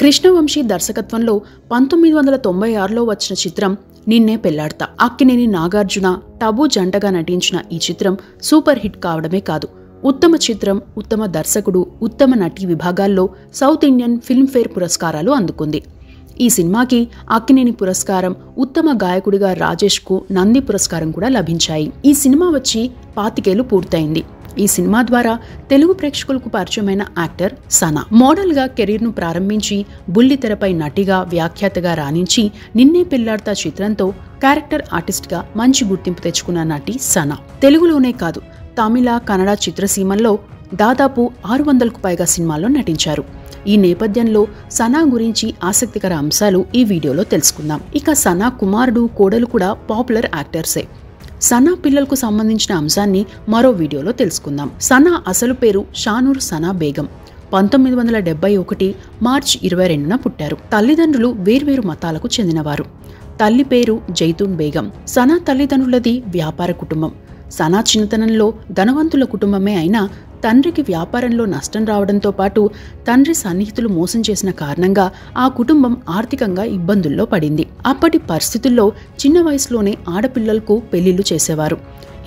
కృష్ణవంశీ దర్శకత్వంలో పంతొమ్మిది వందల తొంభై ఆరులో వచ్చిన చిత్రం నిన్నే పెళ్లాడతా అక్కినేని నాగార్జున టబు జంటగా నటించిన ఈ చిత్రం సూపర్ హిట్ కావడమే కాదు ఉత్తమ చిత్రం ఉత్తమ దర్శకుడు ఉత్తమ నటి విభాగాల్లో సౌత్ ఇండియన్ ఫిల్మ్ఫేర్ పురస్కారాలు అందుకుంది ఈ సినిమాకి అక్కినేని పురస్కారం ఉత్తమ గాయకుడిగా రాజేష్కు నంది పురస్కారం కూడా లభించాయి ఈ సినిమా వచ్చి పాతికేలు పూర్తయింది ఈ సినిమా ద్వారా తెలుగు ప్రేక్షకులకు పరిచయమైన యాక్టర్ సనా మోడల్గా కెరీర్ను ప్రారంభించి బుల్లితెరపై నటిగా వ్యాఖ్యాతగా రాణించి నిన్నే పిల్లాడతా చిత్రంతో క్యారెక్టర్ ఆర్టిస్ట్గా మంచి గుర్తింపు తెచ్చుకున్న నటి సనా తెలుగులోనే కాదు తమిళ కన్నడ చిత్రసీమల్లో దాదాపు ఆరు వందలకు పైగా సినిమాల్లో నటించారు ఈ నేపథ్యంలో సనా గురించి ఆసక్తికర అంశాలు ఈ వీడియోలో తెలుసుకుందాం ఇక సనా కుమారుడు కోడలు కూడా పాపులర్ యాక్టర్సే సనా పిల్లలకు సంబంధించిన అంశాన్ని మరో వీడియోలో తెలుసుకుందాం సనా అసలు పేరు షానూర్ సనా బేగం పంతొమ్మిది వందల డెబ్బై ఒకటి మార్చ్ ఇరవై రెండున పుట్టారు తల్లిదండ్రులు వేర్వేరు మతాలకు చెందినవారు తల్లి పేరు జైతూన్ బేగం సనా తల్లిదండ్రులది వ్యాపార కుటుంబం సనా చిన్నతనంలో ధనవంతుల కుటుంబమే అయినా తండ్రికి వ్యాపారంలో నష్టం రావడంతో పాటు తండ్రి సన్నిహితులు మోసం చేసిన కారణంగా ఆ కుటుంబం ఆర్థికంగా ఇబ్బందుల్లో పడింది అప్పటి పరిస్థితుల్లో చిన్న వయసులోనే ఆడపిల్లలకు పెళ్లిళ్లు చేసేవారు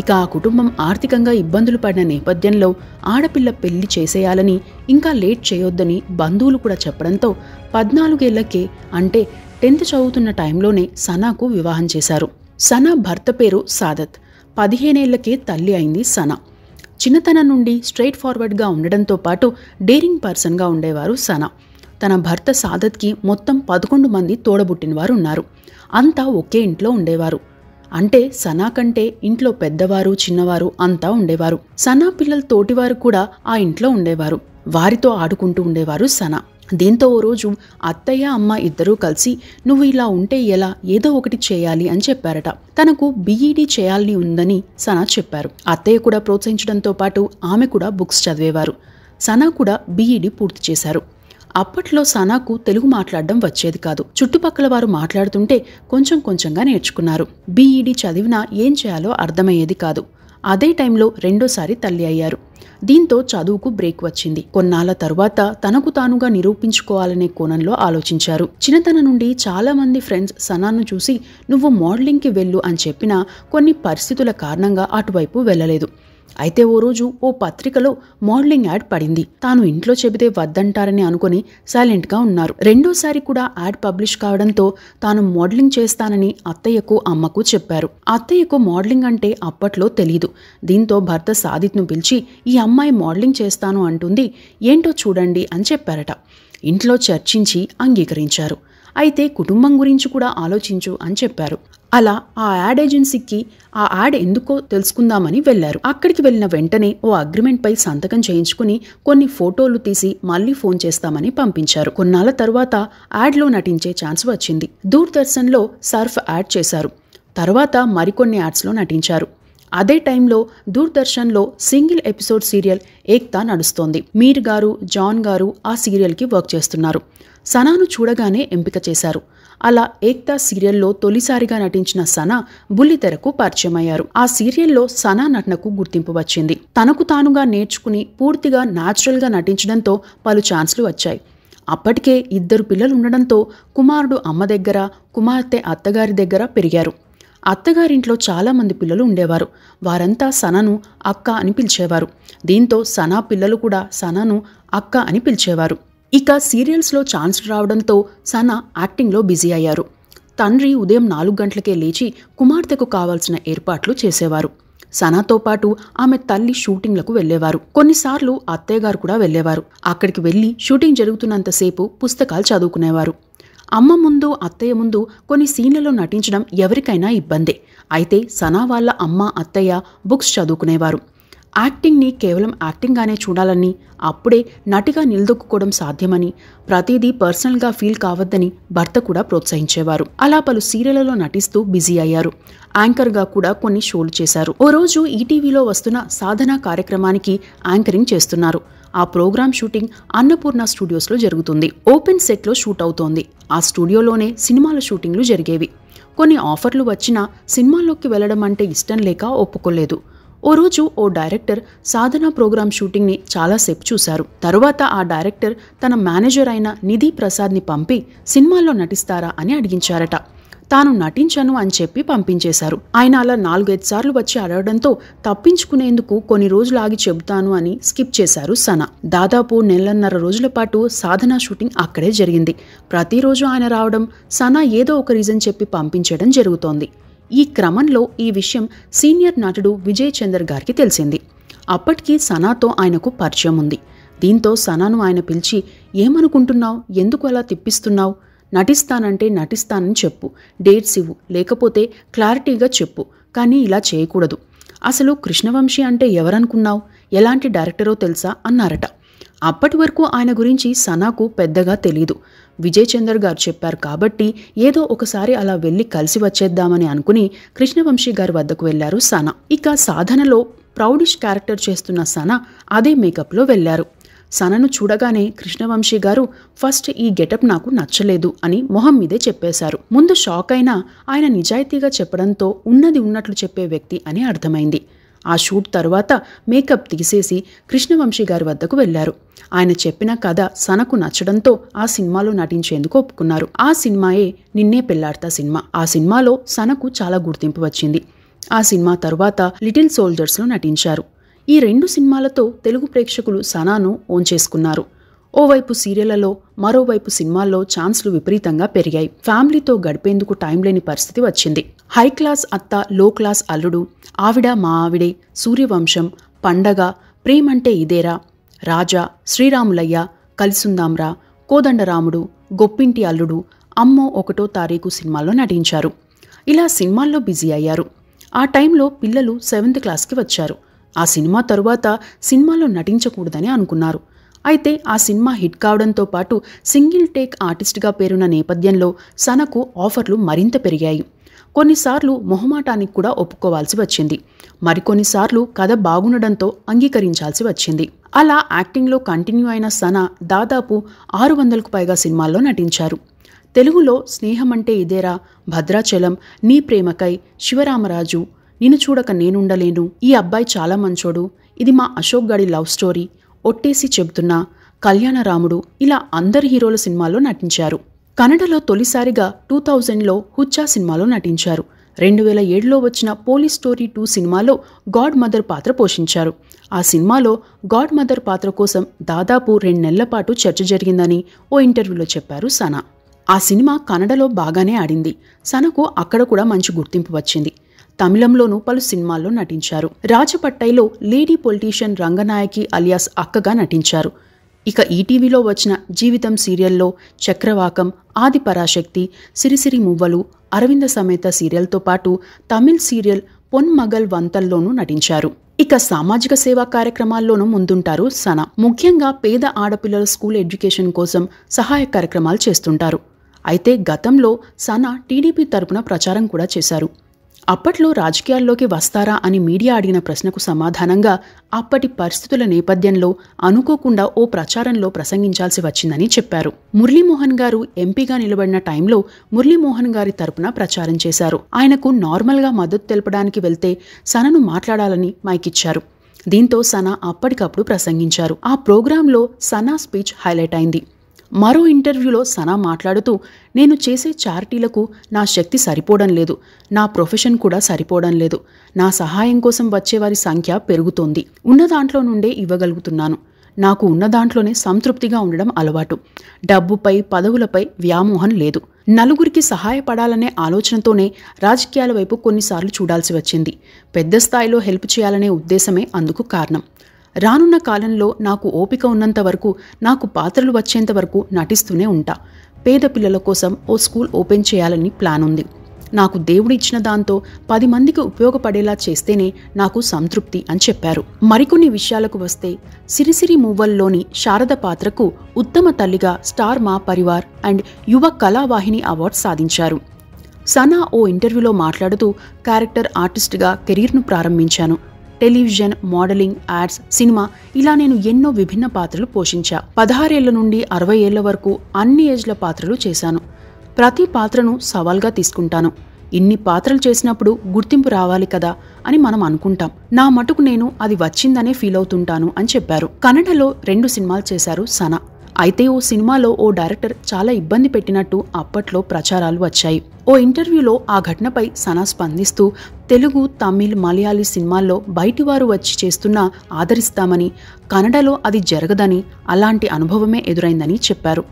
ఇక ఆ కుటుంబం ఆర్థికంగా ఇబ్బందులు పడిన నేపథ్యంలో ఆడపిల్ల పెళ్లి చేసేయాలని ఇంకా లేట్ చేయొద్దని బంధువులు కూడా చెప్పడంతో పద్నాలుగేళ్లకే అంటే టెన్త్ చదువుతున్న టైంలోనే సనాకు వివాహం చేశారు సనా భర్త పేరు సాదత్ పదిహేనేళ్లకే తల్లి అయింది సనా చిన్నతనం నుండి స్ట్రైట్ ఫార్వర్డ్గా ఉండడంతో పాటు డేరింగ్ పర్సన్గా ఉండేవారు సనా తన భర్త సాదత్కి మొత్తం పదకొండు మంది తోడబుట్టినవారు ఉన్నారు అంతా ఒకే ఇంట్లో ఉండేవారు అంటే సనా కంటే ఇంట్లో పెద్దవారు చిన్నవారు అంతా ఉండేవారు సనా పిల్లల తోటివారు కూడా ఆ ఇంట్లో ఉండేవారు వారితో ఆడుకుంటూ ఉండేవారు సనా దీంతో ఓ రోజు అత్తయ్య అమ్మ ఇద్దరూ కలిసి నువ్వు ఇలా ఉంటే ఎలా ఏదో ఒకటి చేయాలి అని చెప్పారట తనకు బీఈడీ e చేయాలని ఉందని సనా చెప్పారు అత్తయ్య కూడా ప్రోత్సహించడంతో పాటు ఆమె కూడా బుక్స్ చదివేవారు సనా కూడా బీఈడీ e పూర్తి చేశారు అప్పట్లో సనాకు తెలుగు మాట్లాడడం వచ్చేది కాదు చుట్టుపక్కల వారు మాట్లాడుతుంటే కొంచెం కొంచెంగా నేర్చుకున్నారు బీఈడీ e చదివినా ఏం చేయాలో అర్థమయ్యేది కాదు అదే టైంలో రెండోసారి తల్లి అయ్యారు దీంతో చదువుకు బ్రేక్ వచ్చింది కొన్నాళ్ల తరువాత తనకు తానుగా నిరూపించుకోవాలనే కోణంలో ఆలోచించారు చిన్నతన నుండి చాలా మంది ఫ్రెండ్స్ సనాను చూసి నువ్వు మోడలింగ్కి వెళ్ళు అని చెప్పినా కొన్ని పరిస్థితుల కారణంగా అటువైపు వెళ్ళలేదు అయితే ఓ రోజు ఓ పత్రికలో మోడలింగ్ యాడ్ పడింది తాను ఇంట్లో చెబితే వద్దంటారని అనుకుని సైలెంట్గా ఉన్నారు రెండోసారి కూడా యాడ్ పబ్లిష్ కావడంతో తాను మోడలింగ్ చేస్తానని అత్తయ్యకు అమ్మకు చెప్పారు అత్తయ్యకు మోడలింగ్ అంటే అప్పట్లో తెలీదు దీంతో భర్త సాదిత్ను పిలిచి ఈ అమ్మాయి మోడలింగ్ చేస్తాను అంటుంది ఏంటో చూడండి అని చెప్పారట ఇంట్లో చర్చించి అంగీకరించారు అయితే కుటుంబం గురించి కూడా ఆలోచించు అని చెప్పారు అలా ఆ యాడ్ ఏజెన్సీకి ఆ యాడ్ ఎందుకో తెలుసుకుందామని వెళ్లారు అక్కడికి వెళ్లిన వెంటనే ఓ అగ్రిమెంట్ పై సంతకం చేయించుకుని కొన్ని ఫోటోలు తీసి మళ్లీ ఫోన్ చేస్తామని పంపించారు కొన్నాళ్ల తర్వాత యాడ్లో నటించే ఛాన్స్ వచ్చింది దూరదర్శన్లో సర్ఫ్ యాడ్ చేశారు తర్వాత మరికొన్ని యాడ్స్లో నటించారు అదే టైంలో దూరదర్శన్లో సింగిల్ ఎపిసోడ్ సీరియల్ ఏక్తా నడుస్తోంది మీర్ గారు జాన్ గారు ఆ సీరియల్కి వర్క్ చేస్తున్నారు సనాను చూడగానే ఎంపిక చేశారు అలా ఏక్తా సీరియల్లో తొలిసారిగా నటించిన సనా బుల్లితెరకు పరిచయమయ్యారు ఆ సీరియల్లో సనా నటనకు గుర్తింపు వచ్చింది తనకు తానుగా నేర్చుకుని పూర్తిగా గా నటించడంతో పలు ఛాన్స్లు వచ్చాయి అప్పటికే ఇద్దరు పిల్లలు ఉండడంతో కుమారుడు అమ్మ దగ్గర కుమార్తె అత్తగారి దగ్గర పెరిగారు అత్తగారింట్లో చాలామంది పిల్లలు ఉండేవారు వారంతా సనను అక్క అని పిలిచేవారు దీంతో సనా పిల్లలు కూడా సనను అక్క అని పిలిచేవారు ఇక సీరియల్స్లో ఛాన్స్ రావడంతో సనా యాక్టింగ్లో బిజీ అయ్యారు తండ్రి ఉదయం నాలుగు గంటలకే లేచి కుమార్తెకు కావాల్సిన ఏర్పాట్లు చేసేవారు సనాతో పాటు ఆమె తల్లి షూటింగ్లకు వెళ్లేవారు కొన్నిసార్లు అత్తయ్యగారు కూడా వెళ్లేవారు అక్కడికి వెళ్లి షూటింగ్ జరుగుతున్నంతసేపు పుస్తకాలు చదువుకునేవారు అమ్మ ముందు అత్తయ్య ముందు కొన్ని సీన్లలో నటించడం ఎవరికైనా ఇబ్బందే అయితే సనా వాళ్ళ అమ్మ అత్తయ్య బుక్స్ చదువుకునేవారు యాక్టింగ్ని కేవలం యాక్టింగ్గానే చూడాలని అప్పుడే నటిగా నిలదొక్కుకోవడం సాధ్యమని ప్రతిదీ పర్సనల్గా ఫీల్ కావద్దని భర్త కూడా ప్రోత్సహించేవారు అలా పలు సీరియళ్లలో నటిస్తూ బిజీ అయ్యారు యాంకర్గా కూడా కొన్ని షోలు చేశారు ఓ రోజు ఈటీవీలో వస్తున్న సాధన కార్యక్రమానికి యాంకరింగ్ చేస్తున్నారు ఆ ప్రోగ్రామ్ షూటింగ్ అన్నపూర్ణ స్టూడియోస్లో జరుగుతుంది ఓపెన్ సెట్లో షూట్ అవుతోంది ఆ స్టూడియోలోనే సినిమాల షూటింగ్లు జరిగేవి కొన్ని ఆఫర్లు వచ్చినా సినిమాల్లోకి వెళ్లడం అంటే ఇష్టం లేక ఒప్పుకోలేదు ఓ రోజు ఓ డైరెక్టర్ సాధన ప్రోగ్రాం షూటింగ్ని చాలాసేపు చూశారు తరువాత ఆ డైరెక్టర్ తన మేనేజర్ అయిన నిధి ప్రసాద్ని పంపి సినిమాల్లో నటిస్తారా అని అడిగించారట తాను నటించను అని చెప్పి పంపించేశారు ఆయన అలా నాలుగైదు సార్లు వచ్చి అడగడంతో తప్పించుకునేందుకు కొన్ని రోజులు ఆగి చెబుతాను అని స్కిప్ చేశారు సనా దాదాపు నెలన్నర రోజుల పాటు సాధన షూటింగ్ అక్కడే జరిగింది ప్రతిరోజు ఆయన రావడం సనా ఏదో ఒక రీజన్ చెప్పి పంపించడం జరుగుతోంది ఈ క్రమంలో ఈ విషయం సీనియర్ నటుడు విజయ్ చందర్ గారికి తెలిసింది అప్పటికీ సనాతో ఆయనకు పరిచయం ఉంది దీంతో సనాను ఆయన పిలిచి ఏమనుకుంటున్నావు ఎందుకు అలా తిప్పిస్తున్నావు నటిస్తానంటే నటిస్తానని చెప్పు డేట్స్ ఇవ్వు లేకపోతే క్లారిటీగా చెప్పు కానీ ఇలా చేయకూడదు అసలు కృష్ణవంశీ అంటే ఎవరనుకున్నావు ఎలాంటి డైరెక్టరో తెలుసా అన్నారట అప్పటి వరకు ఆయన గురించి సనాకు పెద్దగా తెలీదు విజయ్ చందర్ గారు చెప్పారు కాబట్టి ఏదో ఒకసారి అలా వెళ్ళి కలిసి వచ్చేద్దామని అనుకుని కృష్ణవంశీ గారి వద్దకు వెళ్లారు సన ఇక సాధనలో ప్రౌడిష్ క్యారెక్టర్ చేస్తున్న సన అదే మేకప్లో వెళ్లారు సనను చూడగానే కృష్ణవంశీ గారు ఫస్ట్ ఈ గెటప్ నాకు నచ్చలేదు అని మొహం మీదే చెప్పేశారు ముందు షాక్ అయినా ఆయన నిజాయితీగా చెప్పడంతో ఉన్నది ఉన్నట్లు చెప్పే వ్యక్తి అని అర్థమైంది ఆ షూట్ తరువాత మేకప్ తీసేసి కృష్ణవంశీ గారి వద్దకు వెళ్లారు ఆయన చెప్పిన కథ సనకు నచ్చడంతో ఆ సినిమాలో నటించేందుకు ఒప్పుకున్నారు ఆ సినిమాయే నిన్నే పెళ్లాడతా సినిమా ఆ సినిమాలో సనకు చాలా గుర్తింపు వచ్చింది ఆ సినిమా తరువాత లిటిల్ సోల్జర్స్లో నటించారు ఈ రెండు సినిమాలతో తెలుగు ప్రేక్షకులు సనాను ఓన్ చేసుకున్నారు ఓవైపు సీరియళ్లలో మరోవైపు సినిమాల్లో ఛాన్స్లు విపరీతంగా పెరిగాయి ఫ్యామిలీతో గడిపేందుకు టైం లేని పరిస్థితి వచ్చింది హై క్లాస్ అత్త లో క్లాస్ అల్లుడు ఆవిడ మా ఆవిడే సూర్యవంశం పండగ ప్రేమంటే ఇదేరా రాజా శ్రీరాములయ్య కలిసుందాంరా కోదండరాముడు గొప్పింటి అల్లుడు అమ్మో ఒకటో తారీఖు సినిమాల్లో నటించారు ఇలా సినిమాల్లో బిజీ అయ్యారు ఆ టైంలో పిల్లలు సెవెంత్ క్లాస్కి వచ్చారు ఆ సినిమా తరువాత సినిమాలో నటించకూడదని అనుకున్నారు అయితే ఆ సినిమా హిట్ కావడంతో పాటు సింగిల్ టేక్ ఆర్టిస్ట్గా పేరున్న నేపథ్యంలో సనకు ఆఫర్లు మరింత పెరిగాయి కొన్నిసార్లు మొహమాటానికి కూడా ఒప్పుకోవాల్సి వచ్చింది మరికొన్నిసార్లు కథ బాగుండడంతో అంగీకరించాల్సి వచ్చింది అలా యాక్టింగ్లో కంటిన్యూ అయిన సన దాదాపు ఆరు వందలకు పైగా సినిమాల్లో నటించారు తెలుగులో స్నేహం అంటే ఇదేరా భద్రాచలం నీ ప్రేమకై శివరామరాజు నిన్ను చూడక నేనుండలేను ఈ అబ్బాయి చాలా మంచోడు ఇది మా అశోక్ గడి లవ్ స్టోరీ ఒట్టేసి చెబుతున్న కళ్యాణరాముడు ఇలా అందరి హీరోల సినిమాల్లో నటించారు కన్నడలో తొలిసారిగా టూ థౌజండ్లో హుచ్చా సినిమాలో నటించారు రెండు వేల ఏడులో వచ్చిన పోలీస్ స్టోరీ టూ సినిమాలో గాడ్ మదర్ పాత్ర పోషించారు ఆ సినిమాలో గాడ్ మదర్ పాత్ర కోసం దాదాపు రెండు నెలల పాటు చర్చ జరిగిందని ఓ ఇంటర్వ్యూలో చెప్పారు సనా ఆ సినిమా కన్నడలో బాగానే ఆడింది సనకు అక్కడ కూడా మంచి గుర్తింపు వచ్చింది తమిళంలోనూ పలు సినిమాల్లో నటించారు రాజపట్టైలో లేడీ పొలిటీషియన్ రంగనాయకి అలియాస్ అక్కగా నటించారు ఇక ఈటీవీలో వచ్చిన జీవితం సీరియల్లో చక్రవాకం ఆది పరాశక్తి సిరిసిరి మువ్వలు అరవింద సమేత సీరియల్తో పాటు తమిళ్ సీరియల్ పొన్మగల్ వంతల్లోనూ నటించారు ఇక సామాజిక సేవా కార్యక్రమాల్లోనూ ముందుంటారు సన ముఖ్యంగా పేద ఆడపిల్లల స్కూల్ ఎడ్యుకేషన్ కోసం సహాయ కార్యక్రమాలు చేస్తుంటారు అయితే గతంలో సన టీడీపీ తరపున ప్రచారం కూడా చేశారు అప్పట్లో రాజకీయాల్లోకి వస్తారా అని మీడియా అడిగిన ప్రశ్నకు సమాధానంగా అప్పటి పరిస్థితుల నేపథ్యంలో అనుకోకుండా ఓ ప్రచారంలో ప్రసంగించాల్సి వచ్చిందని చెప్పారు మురళీమోహన్ గారు ఎంపీగా నిలబడిన టైంలో మురళీమోహన్ గారి తరపున ప్రచారం చేశారు ఆయనకు నార్మల్గా మద్దతు తెలపడానికి వెళ్తే సనను మాట్లాడాలని మైకిచ్చారు దీంతో సనా అప్పటికప్పుడు ప్రసంగించారు ఆ ప్రోగ్రాంలో సనా స్పీచ్ హైలైట్ అయింది మరో ఇంటర్వ్యూలో సనా మాట్లాడుతూ నేను చేసే చారిటీలకు నా శక్తి సరిపోవడం లేదు నా ప్రొఫెషన్ కూడా సరిపోవడం లేదు నా సహాయం కోసం వచ్చేవారి సంఖ్య పెరుగుతోంది ఉన్న దాంట్లో నుండే ఇవ్వగలుగుతున్నాను నాకు ఉన్న దాంట్లోనే సంతృప్తిగా ఉండడం అలవాటు డబ్బుపై పదవులపై వ్యామోహం లేదు నలుగురికి సహాయపడాలనే ఆలోచనతోనే రాజకీయాల వైపు కొన్నిసార్లు చూడాల్సి వచ్చింది పెద్ద స్థాయిలో హెల్ప్ చేయాలనే ఉద్దేశమే అందుకు కారణం రానున్న కాలంలో నాకు ఓపిక ఉన్నంత వరకు నాకు పాత్రలు వచ్చేంత వరకు నటిస్తూనే ఉంటా పేద పిల్లల కోసం ఓ స్కూల్ ఓపెన్ చేయాలని ప్లాన్ ఉంది నాకు దేవుడిచ్చిన ఇచ్చిన దాంతో పది మందికి ఉపయోగపడేలా చేస్తేనే నాకు సంతృప్తి అని చెప్పారు మరికొన్ని విషయాలకు వస్తే సిరిసిరి మూవల్లోని శారద పాత్రకు ఉత్తమ తల్లిగా స్టార్ మా పరివార్ అండ్ యువ కళావాహిని అవార్డ్ సాధించారు సనా ఓ ఇంటర్వ్యూలో మాట్లాడుతూ క్యారెక్టర్ ఆర్టిస్ట్గా కెరీర్ను ప్రారంభించాను టెలివిజన్ మోడలింగ్ యాడ్స్ సినిమా ఇలా నేను ఎన్నో విభిన్న పాత్రలు పోషించా పదహారేళ్ల నుండి అరవై ఏళ్ల వరకు అన్ని ఏజ్ల పాత్రలు చేశాను ప్రతి పాత్రను సవాల్గా తీసుకుంటాను ఇన్ని పాత్రలు చేసినప్పుడు గుర్తింపు రావాలి కదా అని మనం అనుకుంటాం నా మటుకు నేను అది వచ్చిందనే ఫీల్ అవుతుంటాను అని చెప్పారు కన్నడలో రెండు సినిమాలు చేశారు సనా అయితే ఓ సినిమాలో ఓ డైరెక్టర్ చాలా ఇబ్బంది పెట్టినట్టు అప్పట్లో ప్రచారాలు వచ్చాయి ఓ ఇంటర్వ్యూలో ఆ ఘటనపై సనా స్పందిస్తూ తెలుగు తమిళ్ మలయాళీ సినిమాల్లో బయటివారు వచ్చి చేస్తున్నా ఆదరిస్తామని కన్నడలో అది జరగదని అలాంటి అనుభవమే ఎదురైందని చెప్పారు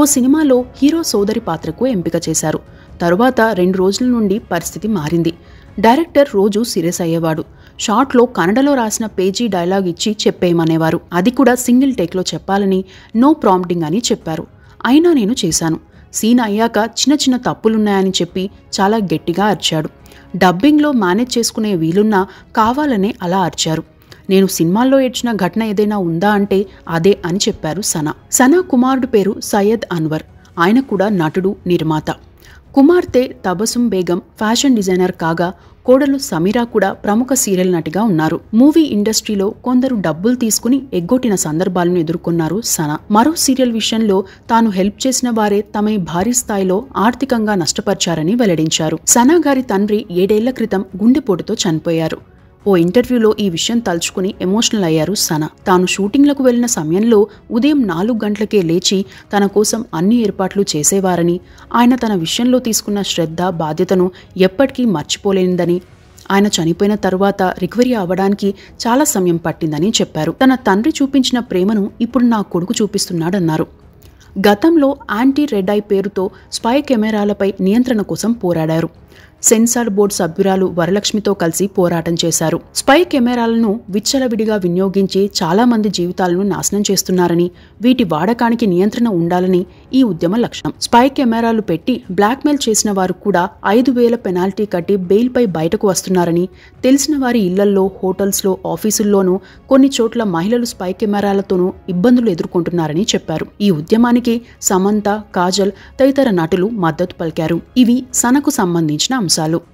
ఓ సినిమాలో హీరో సోదరి పాత్రకు ఎంపిక చేశారు తరువాత రెండు రోజుల నుండి పరిస్థితి మారింది డైరెక్టర్ రోజు సీరియస్ అయ్యేవాడు షార్ట్లో కన్నడలో రాసిన పేజీ డైలాగ్ ఇచ్చి చెప్పేయమనేవారు అది కూడా సింగిల్ టేక్లో చెప్పాలని నో ప్రాంప్టింగ్ అని చెప్పారు అయినా నేను చేశాను సీన్ అయ్యాక చిన్న చిన్న తప్పులున్నాయని చెప్పి చాలా గట్టిగా అరిచాడు డబ్బింగ్లో మేనేజ్ చేసుకునే వీలున్నా కావాలనే అలా అరిచారు నేను సినిమాల్లో ఏడ్చిన ఘటన ఏదైనా ఉందా అంటే అదే అని చెప్పారు సనా సనా కుమారుడు పేరు సయ్యద్ అన్వర్ ఆయన కూడా నటుడు నిర్మాత కుమార్తె తబసుం బేగం ఫ్యాషన్ డిజైనర్ కాగా కోడలు సమీరా కూడా ప్రముఖ సీరియల్ నటిగా ఉన్నారు మూవీ ఇండస్ట్రీలో కొందరు డబ్బులు తీసుకుని ఎగ్గొట్టిన సందర్భాలను ఎదుర్కొన్నారు సనా మరో సీరియల్ విషయంలో తాను హెల్ప్ చేసిన వారే తమ భారీ స్థాయిలో ఆర్థికంగా నష్టపరిచారని వెల్లడించారు సనా గారి తండ్రి ఏడేళ్ల క్రితం గుండెపోటుతో చనిపోయారు ఓ ఇంటర్వ్యూలో ఈ విషయం తలుచుకుని ఎమోషనల్ అయ్యారు సనా తాను షూటింగ్లకు వెళ్లిన సమయంలో ఉదయం నాలుగు గంటలకే లేచి తన కోసం అన్ని ఏర్పాట్లు చేసేవారని ఆయన తన విషయంలో తీసుకున్న శ్రద్ధ బాధ్యతను ఎప్పటికీ మర్చిపోలేనిదని ఆయన చనిపోయిన తరువాత రికవరీ అవ్వడానికి చాలా సమయం పట్టిందని చెప్పారు తన తండ్రి చూపించిన ప్రేమను ఇప్పుడు నా కొడుకు చూపిస్తున్నాడన్నారు గతంలో యాంటీ రెడ్ ఐ పేరుతో స్పై కెమెరాలపై నియంత్రణ కోసం పోరాడారు సెన్సార్ బోర్డు సభ్యురాలు వరలక్ష్మితో కలిసి పోరాటం చేశారు స్పై కెమెరాలను విచ్చలవిడిగా వినియోగించి చాలా మంది జీవితాలను నాశనం చేస్తున్నారని వీటి వాడకానికి నియంత్రణ ఉండాలని ఈ ఉద్యమ లక్ష్యం స్పై కెమెరాలు పెట్టి బ్లాక్మెయిల్ చేసిన వారు కూడా ఐదు వేల పెనాల్టీ కట్టి బెయిల్పై బయటకు వస్తున్నారని తెలిసిన వారి ఇళ్లల్లో హోటల్స్లో ఆఫీసుల్లోనూ కొన్ని చోట్ల మహిళలు స్పై కెమెరాలతోనూ ఇబ్బందులు ఎదుర్కొంటున్నారని చెప్పారు ఈ ఉద్యమానికి సమంత కాజల్ తదితర నటులు మద్దతు పలికారు ఇవి సనకు సంబంధించిన selalu.